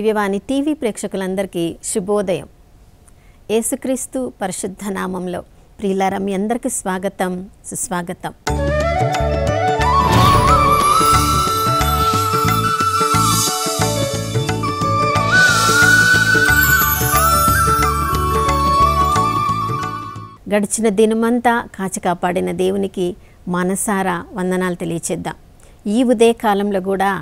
దివ్యవాణి TV ప్రేక్షకులందరికీ శుభోదయం యేసుక్రీస్తు పరిశుద్ధ నామంలో ప్రియులారా మీ అందరికీ స్వాగతం సుస్వాగతం గడిచిన దినమంతా కాచి కాపాడిన దేవునికి మనసారా వందనాలు తెలియచేద్దాం ఈ ఉదయ కాలంలో కూడా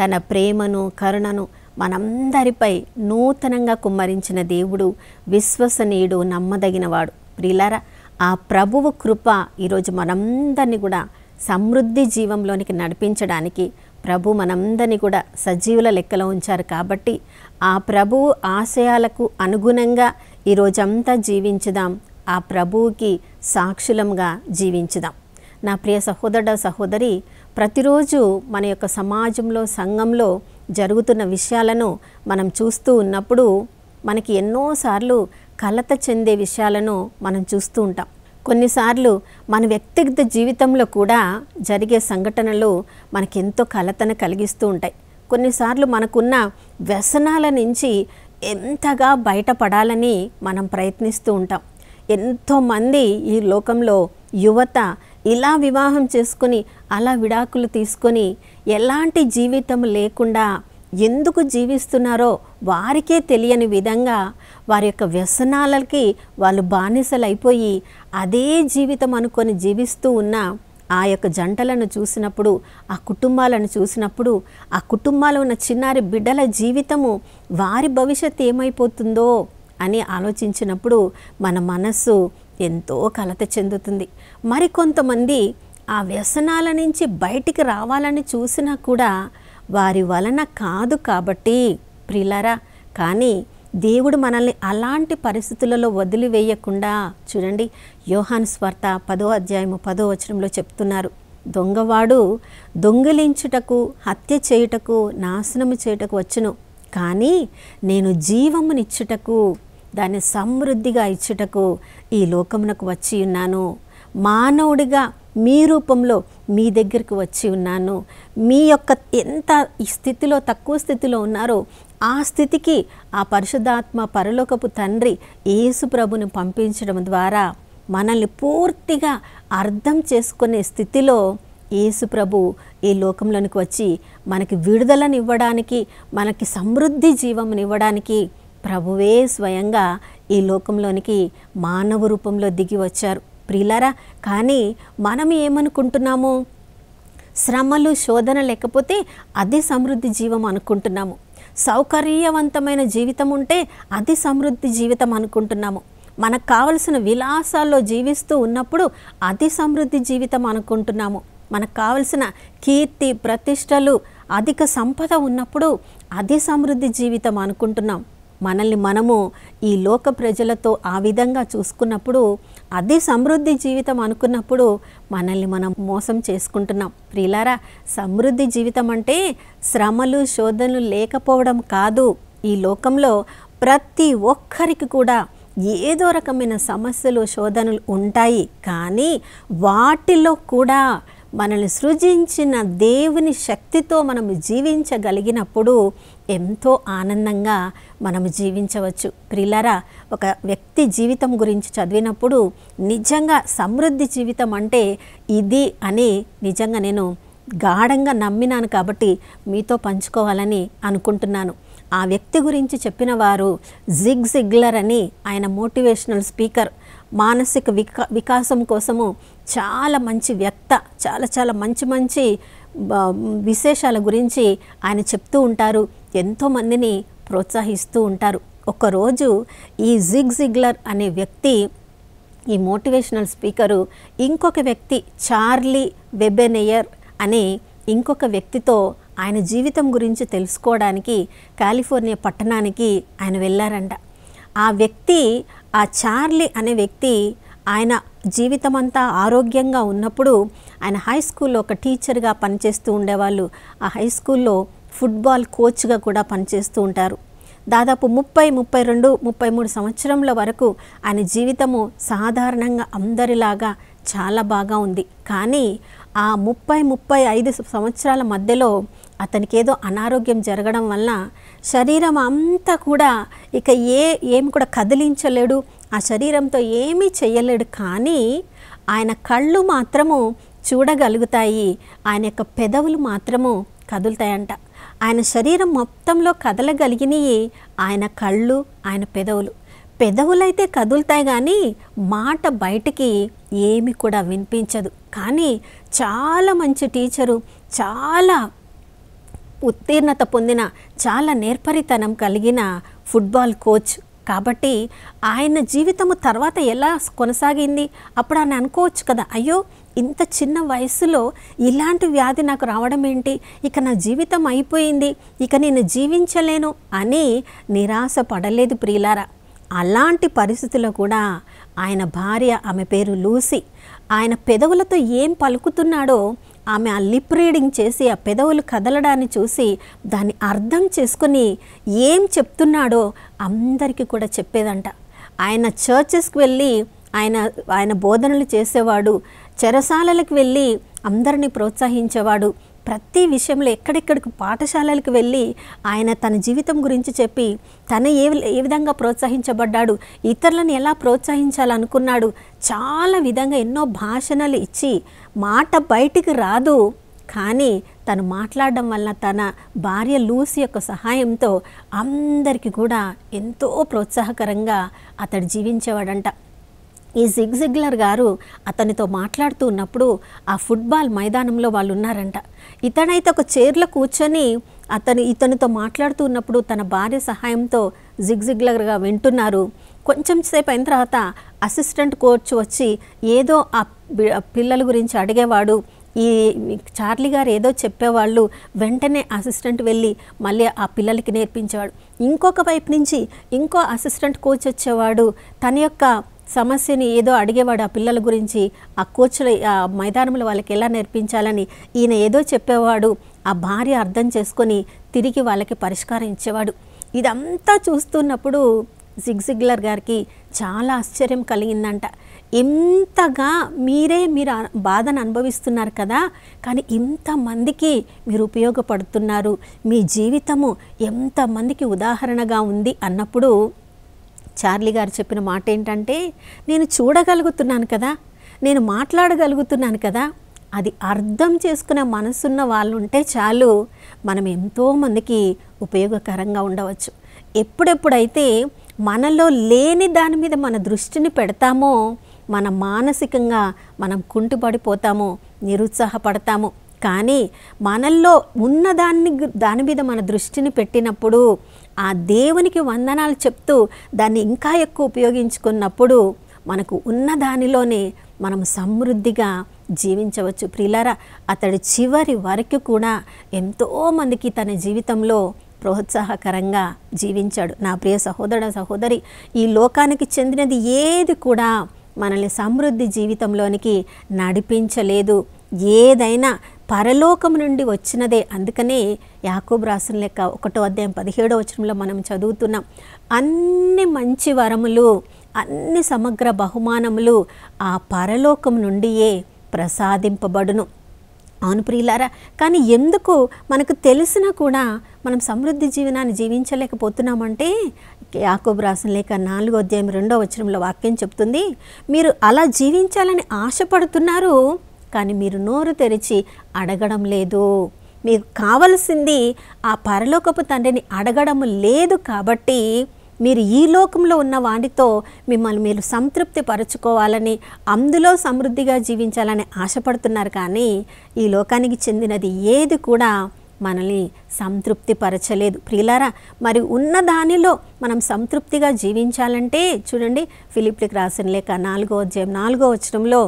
తన ప్రేమను కరుణను మనందరిపై నూతనంగా కుమ్మరించిన దేవుడు విశ్వసనీయుడు నమ్మదగినవాడు ప్రిలారా ఆ ప్రభువు కృప ఈరోజు మనందరినీ కూడా సమృద్ధి జీవంలోనికి నడిపించడానికి ప్రభు మనందరినీ కూడా సజీవుల లెక్కలో ఉంచారు కాబట్టి ఆ ప్రభువు ఆశయాలకు అనుగుణంగా ఈరోజంతా జీవించుదాం ఆ ప్రభువుకి సాక్షులంగా జీవించుదాం నా ప్రియ సహోదరుడు సహోదరి ప్రతిరోజు మన యొక్క సమాజంలో సంఘంలో జరుగుతున్న విషయాలను మనం చూస్తూ ఉన్నప్పుడు మనకి ఎన్నోసార్లు కలత చెందే విషయాలను మనం చూస్తూ ఉంటాం కొన్నిసార్లు మన వ్యక్తిగత జీవితంలో కూడా జరిగే సంఘటనలు మనకెంతో కలతను కలిగిస్తూ ఉంటాయి కొన్నిసార్లు మనకున్న వ్యసనాల నుంచి ఎంతగా బయటపడాలని మనం ప్రయత్నిస్తూ ఉంటాం ఎంతోమంది ఈ లోకంలో యువత ఇలా వివాహం చేసుకొని అలా విడాకులు తీసుకొని ఎలాంటి జీవితం లేకుండా ఎందుకు జీవిస్తున్నారో వారికే తెలియని విధంగా వారి యొక్క వ్యసనాలకి వాళ్ళు బానిసలైపోయి అదే జీవితం అనుకొని జీవిస్తూ ఉన్న ఆ యొక్క జంటలను చూసినప్పుడు ఆ కుటుంబాలను చూసినప్పుడు ఆ కుటుంబాలు ఉన్న చిన్నారి బిడ్డల జీవితము వారి భవిష్యత్తు ఏమైపోతుందో అని ఆలోచించినప్పుడు మన మనస్సు ఎంతో కలత చెందుతుంది మరికొంతమంది ఆ వ్యసనాల నుంచి బయటికి రావాలని చూసినా కూడా వారి వలన కాదు కాబట్టి ప్రిలరా కానీ దేవుడు మనల్ని అలాంటి పరిస్థితులలో వదిలివేయకుండా చూడండి యోహాన్ స్వార్త పదో అధ్యాయము పదో వచనంలో చెప్తున్నారు దొంగవాడు దొంగిలించుటకు హత్య చేయుటకు నాశనము చేయుటకు వచ్చును కానీ నేను జీవమునిచ్చుటకు దాన్ని సమృద్ధిగా ఇచ్చుటకు ఈ లోకమునకు వచ్చి ఉన్నాను మానవుడిగా మీ రూపంలో మీ దగ్గరకు వచ్చి ఉన్నాను మీ యొక్క ఎంత స్థితిలో తక్కువ స్థితిలో ఉన్నారో ఆ స్థితికి ఆ పరిశుద్ధాత్మ పరలోకపు తండ్రి యేసు ప్రభుని పంపించడం ద్వారా మనల్ని పూర్తిగా అర్థం చేసుకునే స్థితిలో యేసు ప్రభు ఈ లోకంలోనికి వచ్చి మనకి విడుదలనివ్వడానికి మనకి సమృద్ధి జీవమునివ్వడానికి ఇవ్వడానికి ప్రభువే స్వయంగా ఈ లోకంలోనికి మానవ రూపంలో దిగి వచ్చారు ప్రియులారా కానీ మనం ఏమనుకుంటున్నాము శ్రమలు శోధన లేకపోతే అదే సమృద్ధి జీవం అనుకుంటున్నాము సౌకర్యవంతమైన జీవితం ఉంటే అది సమృద్ధి జీవితం అనుకుంటున్నాము మనకు కావలసిన విలాసాల్లో జీవిస్తూ ఉన్నప్పుడు అతి సమృద్ధి జీవితం అనుకుంటున్నాము మనకు కావలసిన కీర్తి ప్రతిష్టలు అధిక సంపద ఉన్నప్పుడు అది సమృద్ధి జీవితం అనుకుంటున్నాం మనల్ని మనము ఈ లోక ప్రజలతో ఆ విధంగా చూసుకున్నప్పుడు అది సమృద్ధి జీవితం అనుకున్నప్పుడు మనల్ని మనం మోసం చేసుకుంటున్నాం ప్రిలారా సమృద్ధి జీవితం అంటే శ్రమలు శోధనలు లేకపోవడం కాదు ఈ లోకంలో ప్రతి ఒక్కరికి కూడా ఏదో రకమైన సమస్యలు శోధనలు ఉంటాయి కానీ వాటిలో కూడా మనల్ని సృజించిన దేవుని శక్తితో మనం జీవించగలిగినప్పుడు ఎంతో ఆనందంగా మనం జీవించవచ్చు ప్రిలరా ఒక వ్యక్తి జీవితం గురించి చదివినప్పుడు నిజంగా సమృద్ధి జీవితం అంటే ఇది అని నిజంగా నేను గాఢంగా నమ్మినాను కాబట్టి మీతో పంచుకోవాలని అనుకుంటున్నాను ఆ వ్యక్తి గురించి చెప్పిన వారు జిగ్ జిగ్లర్ అని ఆయన మోటివేషనల్ స్పీకర్ మానసిక వికా వికాసం కోసము చాలా మంచి వ్యక్త చాలా చాలా మంచి మంచి విశేషాల గురించి ఆయన చెప్తూ ఉంటారు ఎంతోమందిని ప్రోత్సహిస్తూ ఉంటారు ఒకరోజు ఈ జిగ్ జిగ్లర్ అనే వ్యక్తి ఈ మోటివేషనల్ స్పీకరు ఇంకొక వ్యక్తి చార్లీ వెబెనేయర్ అనే ఇంకొక వ్యక్తితో ఆయన జీవితం గురించి తెలుసుకోవడానికి కాలిఫోర్నియా పట్టణానికి ఆయన వెళ్ళారంట ఆ వ్యక్తి ఆ చార్లీ అనే వ్యక్తి ఆయన జీవితం అంతా ఆరోగ్యంగా ఉన్నప్పుడు ఆయన హై స్కూల్లో ఒక టీచర్గా పనిచేస్తూ ఉండేవాళ్ళు ఆ హై స్కూల్లో ఫుట్బాల్ కోచ్గా కూడా పనిచేస్తూ ఉంటారు దాదాపు ముప్పై ముప్పై రెండు ముప్పై మూడు సంవత్సరంల వరకు ఆయన జీవితము సాధారణంగా అందరిలాగా చాలా బాగా ఉంది కానీ ఆ ముప్పై ముప్పై ఐదు సంవత్సరాల మధ్యలో అతనికి ఏదో అనారోగ్యం జరగడం వల్ల శరీరం అంతా కూడా ఇక ఏ ఏమి కూడా కదిలించలేడు ఆ శరీరంతో ఏమీ చేయలేడు కానీ ఆయన కళ్ళు మాత్రము చూడగలుగుతాయి ఆయన యొక్క పెదవులు మాత్రము కదులుతాయంట ఆయన శరీరం మొత్తంలో కదలగలిగినవి ఆయన కళ్ళు ఆయన పెదవులు పెదవులైతే కదులుతాయి కానీ మాట బయటికి ఏమి కూడా వినిపించదు కానీ చాలా మంచి టీచరు చాలా ఉత్తీర్ణత పొందిన చాలా నేర్పరితనం కలిగిన ఫుట్బాల్ కోచ్ కాబట్టి ఆయన జీవితము తర్వాత ఎలా కొనసాగింది అప్పుడు ఆయన అనుకోవచ్చు కదా అయ్యో ఇంత చిన్న వయసులో ఇలాంటి వ్యాధి నాకు రావడం ఏంటి ఇక నా జీవితం అయిపోయింది ఇక నేను జీవించలేను అని నిరాశ పడలేదు ప్రియులారా అలాంటి పరిస్థితుల్లో కూడా ఆయన భార్య ఆమె పేరు లూసి ఆయన పెదవులతో ఏం పలుకుతున్నాడో ఆమె ఆ లిప్ రీడింగ్ చేసి ఆ పెదవులు కదలడాన్ని చూసి దాన్ని అర్థం చేసుకుని ఏం చెప్తున్నాడో అందరికీ కూడా చెప్పేదంట ఆయన చర్చెస్కి వెళ్ళి ఆయన ఆయన బోధనలు చేసేవాడు చెరసాలలకు వెళ్ళి అందరినీ ప్రోత్సహించేవాడు ప్రతి విషయంలో ఎక్కడెక్కడికి పాఠశాలలకు వెళ్ళి ఆయన తన జీవితం గురించి చెప్పి తన ఏ ఏ విధంగా ప్రోత్సహించబడ్డాడు ఇతరులను ఎలా ప్రోత్సహించాలనుకున్నాడు చాలా విధంగా ఎన్నో భాషణలు ఇచ్చి మాట బయటికి రాదు కానీ తను మాట్లాడడం వల్ల తన భార్య లూసి యొక్క సహాయంతో అందరికీ కూడా ఎంతో ప్రోత్సాహకరంగా అతడు జీవించేవాడంట ఈ జిగ్ జిగ్లర్ గారు అతనితో మాట్లాడుతూ ఉన్నప్పుడు ఆ ఫుట్బాల్ మైదానంలో వాళ్ళు ఉన్నారంట ఇతనైతే ఒక చైర్లో కూర్చొని అతను ఇతనితో మాట్లాడుతూ ఉన్నప్పుడు తన భార్య సహాయంతో జిగ్ జిగ్లర్గా వింటున్నారు కొంచెం సేపు అయిన తర్వాత అసిస్టెంట్ కోచ్ వచ్చి ఏదో ఆ పిల్లల గురించి అడిగేవాడు ఈ చార్లీ గారు ఏదో చెప్పేవాళ్ళు వెంటనే అసిస్టెంట్ వెళ్ళి మళ్ళీ ఆ పిల్లలకి నేర్పించేవాడు ఇంకొక వైపు నుంచి ఇంకో అసిస్టెంట్ కోచ్ వచ్చేవాడు తన యొక్క సమస్యని ఏదో అడిగేవాడు ఆ పిల్లల గురించి ఆ కోచ్ల ఆ మైదానంలో వాళ్ళకి ఎలా నేర్పించాలని ఈయన ఏదో చెప్పేవాడు ఆ భార్య అర్థం చేసుకొని తిరిగి వాళ్ళకి పరిష్కారం ఇచ్చేవాడు ఇదంతా చూస్తున్నప్పుడు సిగ్జిగ్లర్ గారికి చాలా ఆశ్చర్యం కలిగిందంట ఇంతగా మీరే మీరు బాధను అనుభవిస్తున్నారు కదా కానీ ఇంతమందికి మీరు ఉపయోగపడుతున్నారు మీ జీవితము ఎంతమందికి ఉదాహరణగా ఉంది అన్నప్పుడు చార్లీ గారు చెప్పిన మాట ఏంటంటే నేను చూడగలుగుతున్నాను కదా నేను మాట్లాడగలుగుతున్నాను కదా అది అర్థం చేసుకునే మనసున్న వాళ్ళు ఉంటే చాలు మనం ఎంతోమందికి ఉపయోగకరంగా ఉండవచ్చు ఎప్పుడెప్పుడైతే మనలో లేని దాని మీద మన దృష్టిని పెడతామో మన మానసికంగా మనం కుంటుపడిపోతాము నిరుత్సాహపడతాము కానీ మనల్లో ఉన్న దాన్ని దాని మీద మన దృష్టిని పెట్టినప్పుడు ఆ దేవునికి వందనాలు చెప్తూ దాన్ని ఇంకా ఎక్కువ ఉపయోగించుకున్నప్పుడు మనకు ఉన్న దానిలోనే మనం సమృద్ధిగా జీవించవచ్చు ప్రిలారా అతడు చివరి వరకు కూడా ఎంతోమందికి తన జీవితంలో ప్రోత్సాహకరంగా జీవించాడు నా ప్రియ సహోదర సహోదరి ఈ లోకానికి చెందినది ఏది కూడా మనల్ని సమృద్ధి జీవితంలోనికి నడిపించలేదు ఏదైనా పరలోకం నుండి వచ్చినదే అందుకనే యాకూబ్ రాసిన లెక్క ఒకటో అధ్యాయం పదిహేడో వచనంలో మనం చదువుతున్నాం అన్ని మంచి వరములు అన్ని సమగ్ర బహుమానములు ఆ పరలోకం నుండియే ప్రసాదింపబడును అవును ప్రియులారా కానీ ఎందుకు మనకు తెలిసినా కూడా మనం సమృద్ధి జీవనాన్ని జీవించలేకపోతున్నామంటే యాకూబ్ రాసిన లేక నాలుగో అధ్యాయం రెండో వచనంలో వాక్యం చెప్తుంది మీరు అలా జీవించాలని ఆశపడుతున్నారు కానీ మీరు నోరు తెరిచి అడగడం లేదు మీకు కావలసింది ఆ పరలోకపు తండ్రిని అడగడం లేదు కాబట్టి మీరు ఈ లోకంలో ఉన్న వాటితో మిమ్మల్ని మీరు సంతృప్తి పరుచుకోవాలని అందులో సమృద్ధిగా జీవించాలని ఆశపడుతున్నారు కానీ ఈ లోకానికి చెందినది ఏది కూడా మనల్ని సంతృప్తి పరచలేదు ప్రియులారా మరి ఉన్న దానిలో మనం సంతృప్తిగా జీవించాలంటే చూడండి ఫిలిప్లికి రాసిన లేక నాలుగో అధ్యాయం నాలుగో వచ్చడంలో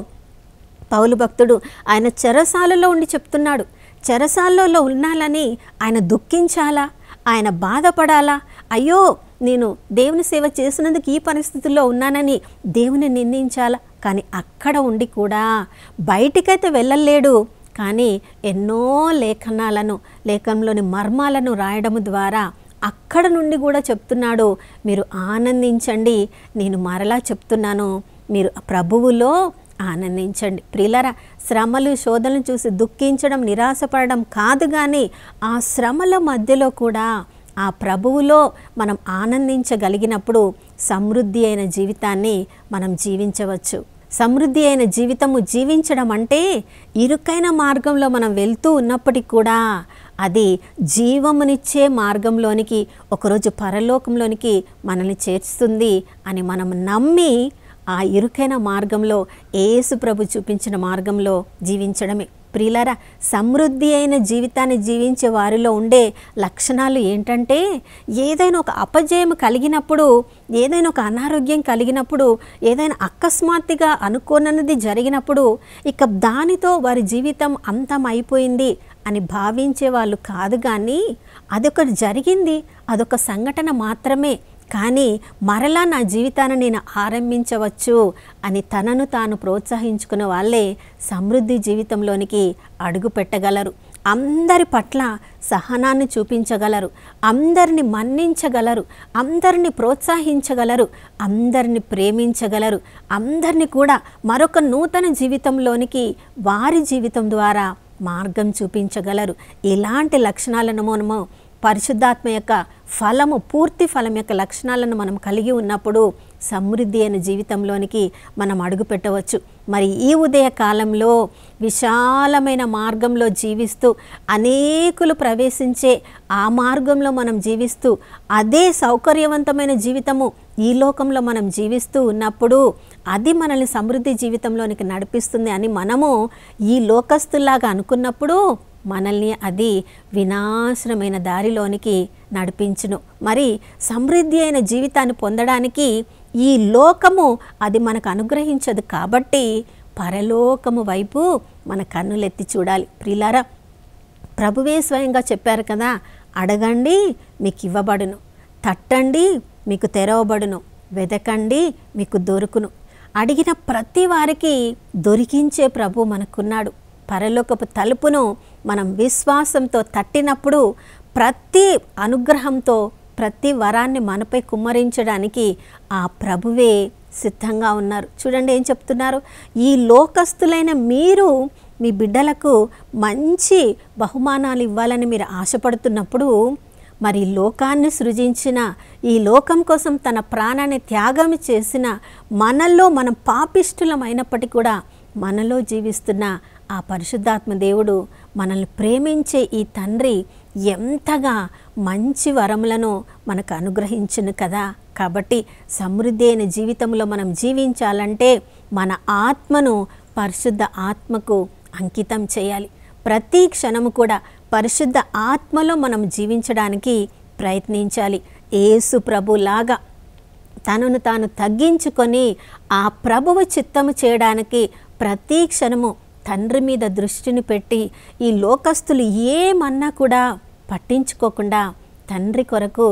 పౌలు భక్తుడు ఆయన చెరసాలలో ఉండి చెప్తున్నాడు చెరసాలలో ఉన్నాలని ఆయన దుఃఖించాలా ఆయన బాధపడాలా అయ్యో నేను దేవుని సేవ చేసినందుకు ఈ పరిస్థితుల్లో ఉన్నానని దేవుని నిందించాలా కానీ అక్కడ ఉండి కూడా బయటికైతే వెళ్ళలేడు కానీ ఎన్నో లేఖనాలను లేఖంలోని మర్మాలను రాయడం ద్వారా అక్కడ నుండి కూడా చెప్తున్నాడు మీరు ఆనందించండి నేను మరలా చెప్తున్నాను మీరు ప్రభువులో ఆనందించండి ప్రిలర శ్రమలు శోధనలు చూసి దుఃఖించడం నిరాశపడడం కాదు కానీ ఆ శ్రమల మధ్యలో కూడా ఆ ప్రభువులో మనం ఆనందించగలిగినప్పుడు సమృద్ధి అయిన జీవితాన్ని మనం జీవించవచ్చు సమృద్ధి అయిన జీవితము జీవించడం అంటే ఇరుకైన మార్గంలో మనం వెళ్తూ ఉన్నప్పటికీ కూడా అది జీవమునిచ్చే మార్గంలోనికి ఒకరోజు పరలోకంలోనికి మనల్ని చేర్చుతుంది అని మనం నమ్మి ఆ ఇరుకైన మార్గంలో ఏసు ప్రభు చూపించిన మార్గంలో జీవించడమే ప్రియులారా సమృద్ధి అయిన జీవితాన్ని జీవించే వారిలో ఉండే లక్షణాలు ఏంటంటే ఏదైనా ఒక అపజయం కలిగినప్పుడు ఏదైనా ఒక అనారోగ్యం కలిగినప్పుడు ఏదైనా అకస్మాత్తుగా అనుకోనన్నది జరిగినప్పుడు ఇక దానితో వారి జీవితం అంతం అయిపోయింది అని భావించే వాళ్ళు కాదు కానీ అదొకటి జరిగింది అదొక సంఘటన మాత్రమే కానీ మరలా నా జీవితాన్ని నేను ఆరంభించవచ్చు అని తనను తాను ప్రోత్సహించుకున్న వాళ్ళే సమృద్ధి జీవితంలోనికి అడుగు పెట్టగలరు అందరి పట్ల సహనాన్ని చూపించగలరు అందరిని మన్నించగలరు అందరిని ప్రోత్సహించగలరు అందరిని ప్రేమించగలరు అందరిని కూడా మరొక నూతన జీవితంలోనికి వారి జీవితం ద్వారా మార్గం చూపించగలరు ఇలాంటి లక్షణాలను మనము పరిశుద్ధాత్మ యొక్క ఫలము పూర్తి ఫలం యొక్క లక్షణాలను మనం కలిగి ఉన్నప్పుడు సమృద్ధి అయిన జీవితంలోనికి మనం అడుగు పెట్టవచ్చు మరి ఈ ఉదయ కాలంలో విశాలమైన మార్గంలో జీవిస్తూ అనేకులు ప్రవేశించే ఆ మార్గంలో మనం జీవిస్తూ అదే సౌకర్యవంతమైన జీవితము ఈ లోకంలో మనం జీవిస్తూ ఉన్నప్పుడు అది మనల్ని సమృద్ధి జీవితంలోనికి నడిపిస్తుంది అని మనము ఈ లోకస్తులాగా అనుకున్నప్పుడు మనల్ని అది వినాశనమైన దారిలోనికి నడిపించును మరి సమృద్ధి అయిన జీవితాన్ని పొందడానికి ఈ లోకము అది మనకు అనుగ్రహించదు కాబట్టి పరలోకము వైపు మన కన్నులెత్తి చూడాలి ప్రిలారా ప్రభువే స్వయంగా చెప్పారు కదా అడగండి మీకు ఇవ్వబడును తట్టండి మీకు తెరవబడును వెదకండి మీకు దొరుకును అడిగిన ప్రతి వారికి దొరికించే ప్రభు మనకున్నాడు పరలోకపు తలుపును మనం విశ్వాసంతో తట్టినప్పుడు ప్రతి అనుగ్రహంతో ప్రతి వరాన్ని మనపై కుమ్మరించడానికి ఆ ప్రభువే సిద్ధంగా ఉన్నారు చూడండి ఏం చెప్తున్నారు ఈ లోకస్తులైన మీరు మీ బిడ్డలకు మంచి బహుమానాలు ఇవ్వాలని మీరు ఆశపడుతున్నప్పుడు మరి లోకాన్ని సృజించిన ఈ లోకం కోసం తన ప్రాణాన్ని త్యాగం చేసిన మనల్లో మనం పాపిష్టులం అయినప్పటికీ కూడా మనలో జీవిస్తున్న ఆ పరిశుద్ధాత్మ దేవుడు మనల్ని ప్రేమించే ఈ తండ్రి ఎంతగా మంచి వరములను మనకు అనుగ్రహించను కదా కాబట్టి సమృద్ధి అయిన జీవితంలో మనం జీవించాలంటే మన ఆత్మను పరిశుద్ధ ఆత్మకు అంకితం చేయాలి ప్రతి క్షణము కూడా పరిశుద్ధ ఆత్మలో మనం జీవించడానికి ప్రయత్నించాలి ఏసు ప్రభులాగా తనను తాను తగ్గించుకొని ఆ ప్రభువు చిత్తము చేయడానికి ప్రతి క్షణము తండ్రి మీద దృష్టిని పెట్టి ఈ లోకస్తులు ఏమన్నా కూడా పట్టించుకోకుండా తండ్రి కొరకు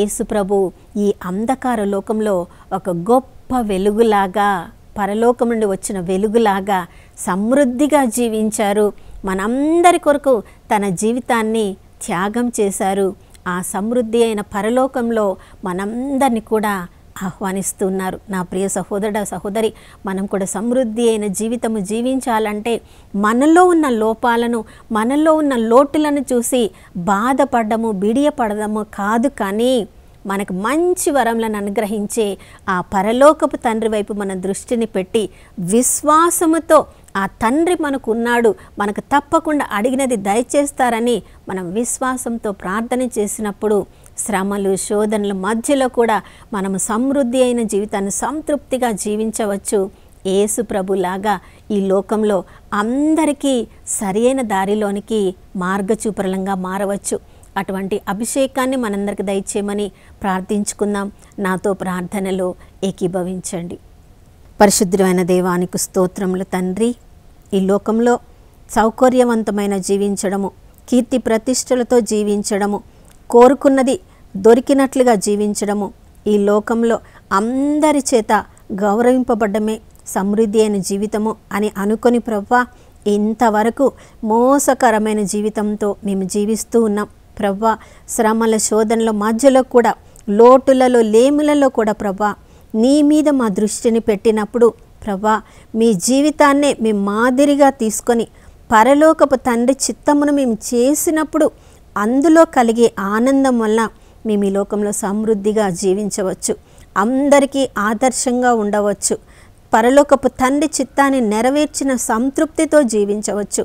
ఏసుప్రభు ఈ అంధకార లోకంలో ఒక గొప్ప వెలుగులాగా పరలోకం నుండి వచ్చిన వెలుగులాగా సమృద్ధిగా జీవించారు మనందరి కొరకు తన జీవితాన్ని త్యాగం చేశారు ఆ సమృద్ధి అయిన పరలోకంలో మనందరిని కూడా ఆహ్వానిస్తున్నారు నా ప్రియ సహోదరుడ సహోదరి మనం కూడా సమృద్ధి అయిన జీవితము జీవించాలంటే మనలో ఉన్న లోపాలను మనలో ఉన్న లోటులను చూసి బాధపడము బిడియపడము కాదు కానీ మనకు మంచి వరంలను అనుగ్రహించే ఆ పరలోకపు తండ్రి వైపు మన దృష్టిని పెట్టి విశ్వాసముతో ఆ తండ్రి మనకు ఉన్నాడు మనకు తప్పకుండా అడిగినది దయచేస్తారని మనం విశ్వాసంతో ప్రార్థన చేసినప్పుడు శ్రమలు శోధనల మధ్యలో కూడా మనము సమృద్ధి అయిన జీవితాన్ని సంతృప్తిగా జీవించవచ్చు ఏసు ప్రభులాగా ఈ లోకంలో అందరికీ సరైన దారిలోనికి మార్గచూపరలంగా మారవచ్చు అటువంటి అభిషేకాన్ని మనందరికి దయచేయమని ప్రార్థించుకుందాం నాతో ప్రార్థనలో ఏకీభవించండి పరిశుద్ధమైన దేవానికి స్తోత్రములు తండ్రి ఈ లోకంలో సౌకర్యవంతమైన జీవించడము కీర్తి ప్రతిష్టలతో జీవించడము కోరుకున్నది దొరికినట్లుగా జీవించడము ఈ లోకంలో అందరి చేత గౌరవింపబడమే సమృద్ధి అయిన జీవితము అని అనుకుని ప్రవ్వా ఇంతవరకు మోసకరమైన జీవితంతో మేము జీవిస్తూ ఉన్నాం ప్రవ్వా శ్రమల శోధనల మధ్యలో కూడా లోటులలో లేములలో కూడా ప్రవ్వా నీ మీద మా దృష్టిని పెట్టినప్పుడు ప్రవ్వా మీ జీవితాన్నే మేము మాదిరిగా తీసుకొని పరలోకపు తండ్రి చిత్తమును మేము చేసినప్పుడు అందులో కలిగే ఆనందం వల్ల మేము ఈ లోకంలో సమృద్ధిగా జీవించవచ్చు అందరికీ ఆదర్శంగా ఉండవచ్చు పరలోకపు తండ్రి చిత్తాన్ని నెరవేర్చిన సంతృప్తితో జీవించవచ్చు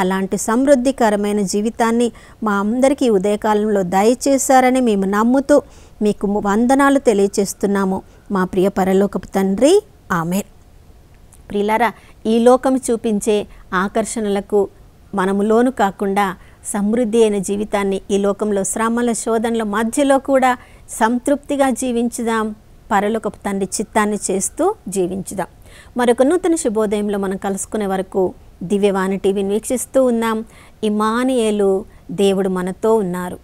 అలాంటి సమృద్ధికరమైన జీవితాన్ని మా అందరికీ ఉదయకాలంలో దయచేశారని మేము నమ్ముతూ మీకు వందనాలు తెలియచేస్తున్నాము మా ప్రియ పరలోకపు తండ్రి ఆమె ప్రిలారా ఈ లోకం చూపించే ఆకర్షణలకు మనము లోను కాకుండా సమృద్ధి అయిన జీవితాన్ని ఈ లోకంలో శ్రమల శోధనల మధ్యలో కూడా సంతృప్తిగా జీవించుదాం పరలోకపు తండ్రి చిత్తాన్ని చేస్తూ జీవించుదాం మరొక నూతన శుభోదయంలో మనం కలుసుకునే వరకు దివ్యవాణి టీవీని వీక్షిస్తూ ఉన్నాం ఇమానియేలు దేవుడు మనతో ఉన్నారు